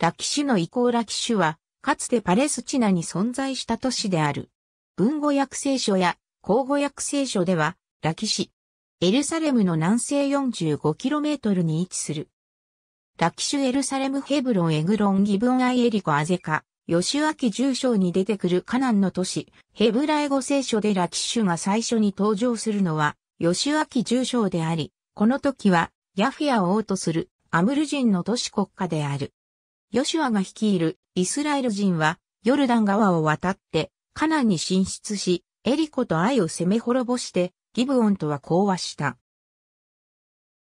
ラキシュの遺構ラキシュは、かつてパレスチナに存在した都市である。文語訳聖書や口語訳聖書では、ラキシ。エルサレムの南西 45km に位置する。ラキシュエルサレムヘブロンエグロンギブンアイエリコアゼカ、ヨシュアキ重章に出てくるカナンの都市、ヘブラエ語聖書でラキシュが最初に登場するのは、ヨシュアキ重章であり、この時は、ヤフィアを王とするアムル人の都市国家である。ヨシュアが率いるイスラエル人はヨルダン川を渡ってカナンに進出し、エリコと愛を攻め滅ぼしてギブオンとは講和した。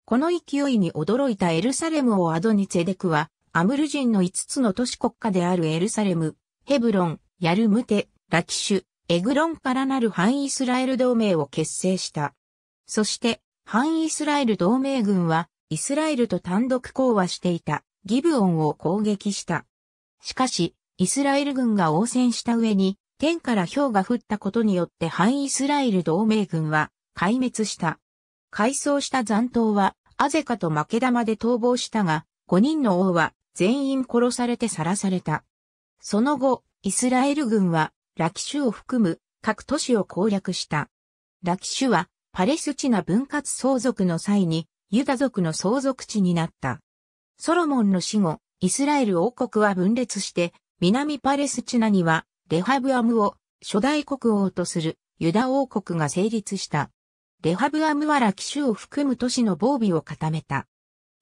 この勢いに驚いたエルサレムをアドニツェデクは、アムル人の5つの都市国家であるエルサレム、ヘブロン、ヤルムテ、ラキシュ、エグロンからなる反イスラエル同盟を結成した。そして、反イスラエル同盟軍は、イスラエルと単独講和していた。ギブオンを攻撃した。しかし、イスラエル軍が応戦した上に、天から氷が降ったことによって反イスラエル同盟軍は壊滅した。改装した残党は、アゼカと負け玉で逃亡したが、5人の王は全員殺されてさらされた。その後、イスラエル軍は、ラキシュを含む各都市を攻略した。ラキシュは、パレスチナ分割相続の際に、ユダ族の相続地になった。ソロモンの死後、イスラエル王国は分裂して、南パレスチナには、レハブアムを初代国王とするユダ王国が成立した。レハブアムはラキシュを含む都市の防備を固めた。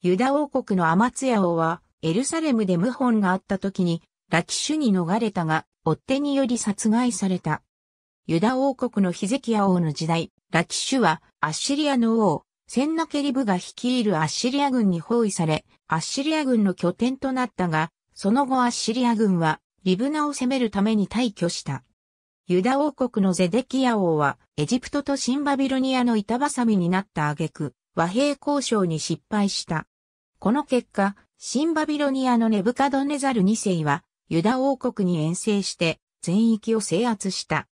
ユダ王国のアマツヤ王は、エルサレムで謀反があった時に、ラキシュに逃れたが、追っ手により殺害された。ユダ王国のヒゼキヤ王の時代、ラキシュはアッシリアの王、センナケリブが率いるアッシリア軍に包囲され、アッシリア軍の拠点となったが、その後アッシリア軍はリブナを攻めるために退去した。ユダ王国のゼデキヤ王は、エジプトとシンバビロニアの板挟みになった挙句、和平交渉に失敗した。この結果、シンバビロニアのネブカドネザル2世は、ユダ王国に遠征して、全域を制圧した。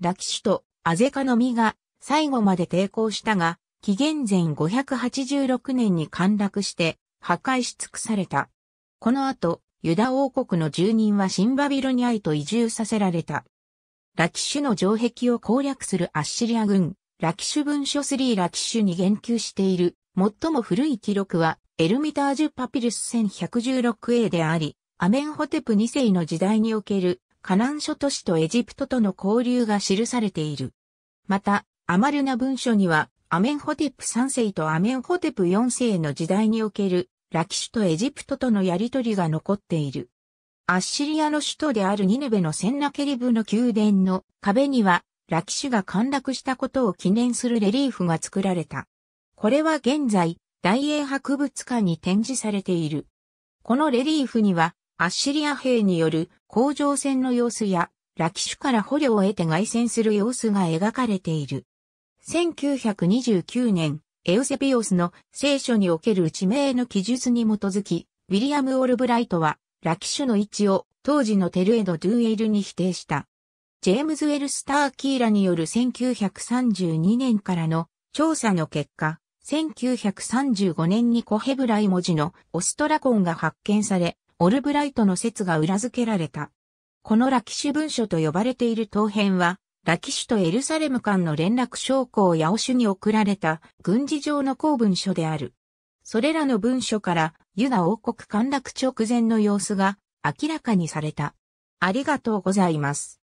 ラキシュとアゼカノミが最後まで抵抗したが、紀元前586年に陥落して破壊し尽くされた。この後、ユダ王国の住人はシンバビロニアへと移住させられた。ラキシュの城壁を攻略するアッシリア軍、ラキシュ文書3ラキシュに言及している最も古い記録はエルミタージュパピルス 1116A であり、アメンホテプ2世の時代におけるカナン諸都市とエジプトとの交流が記されている。また、アマルナ文書にはアメンホテプ3世とアメンホテプ4世の時代におけるラキシュとエジプトとのやりとりが残っている。アッシリアの首都であるニネベのセンナケリブの宮殿の壁にはラキシュが陥落したことを記念するレリーフが作られた。これは現在大英博物館に展示されている。このレリーフにはアッシリア兵による工場戦の様子やラキシュから捕虜を得て凱旋する様子が描かれている。1929年、エウセピオスの聖書における地名の記述に基づき、ウィリアム・オルブライトは、ラキシュの位置を当時のテルエド・ドゥエルに否定した。ジェームズ・ウェルスター・キーラによる1932年からの調査の結果、1935年にコヘブライ文字のオストラコンが発見され、オルブライトの説が裏付けられた。このラキシュ文書と呼ばれている陶片は、ラキシュとエルサレム間の連絡将校ヤオシュに送られた軍事上の公文書である。それらの文書からユダ王国陥落直前の様子が明らかにされた。ありがとうございます。